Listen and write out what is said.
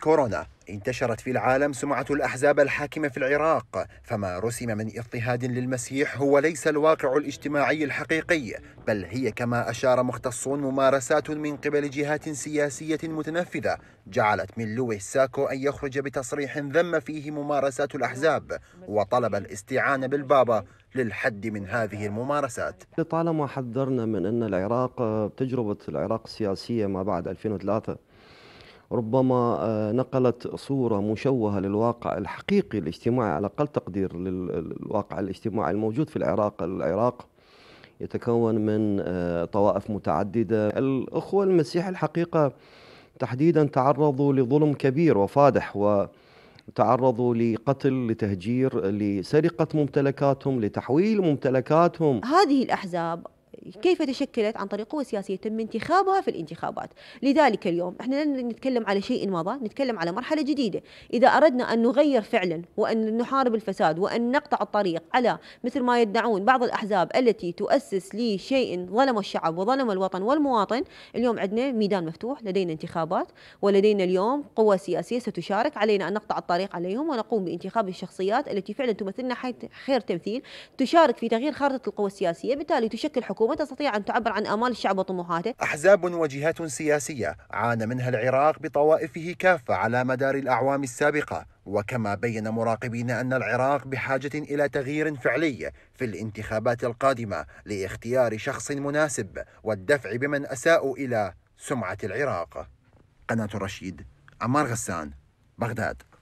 كورونا انتشرت في العالم سمعة الأحزاب الحاكمة في العراق فما رسم من اضطهاد للمسيح هو ليس الواقع الاجتماعي الحقيقي بل هي كما أشار مختصون ممارسات من قبل جهات سياسية متنفذة جعلت من لويس ساكو أن يخرج بتصريح ذم فيه ممارسات الأحزاب وطلب الاستعانة بالبابا للحد من هذه الممارسات طالما حذرنا من أن العراق تجربة العراق السياسية ما بعد 2003 ربما آه، نقلت صورة مشوهة للواقع الحقيقي الاجتماعي على أقل تقدير للواقع الاجتماعي الموجود في العراق العراق يتكون من آه، طوائف متعددة الأخوة المسيح الحقيقة تحديدا تعرضوا لظلم كبير وفادح و تعرضوا لقتل لتهجير لسرقة ممتلكاتهم لتحويل ممتلكاتهم هذه الأحزاب كيف تشكلت عن طريق قوى سياسية تم انتخابها في الانتخابات لذلك اليوم احنا لن نتكلم على شيء مضى نتكلم على مرحلة جديدة إذا أردنا أن نغير فعلا وأن نحارب الفساد وأن نقطع الطريق على مثل ما يدعون بعض الأحزاب التي تؤسس لشيء ظلم الشعب وظلم الوطن والمواطن اليوم عندنا ميدان مفتوح لدينا انتخابات ولدينا اليوم قوى سياسية ستشارك علينا أن نقطع الطريق عليهم ونقوم بانتخاب الشخصيات التي فعلا تمثلنا خير تمثيل تشارك في تغيير خارطة القوى السياسية بالتالي تشكل حكومة وما تستطيع أن تعبر عن آمال الشعب وطموحاته أحزاب وجهات سياسية عانى منها العراق بطوائفه كافة على مدار الأعوام السابقة وكما بين مراقبين أن العراق بحاجة إلى تغيير فعلي في الانتخابات القادمة لاختيار شخص مناسب والدفع بمن أساء إلى سمعة العراق قناة الرشيد عمار غسان بغداد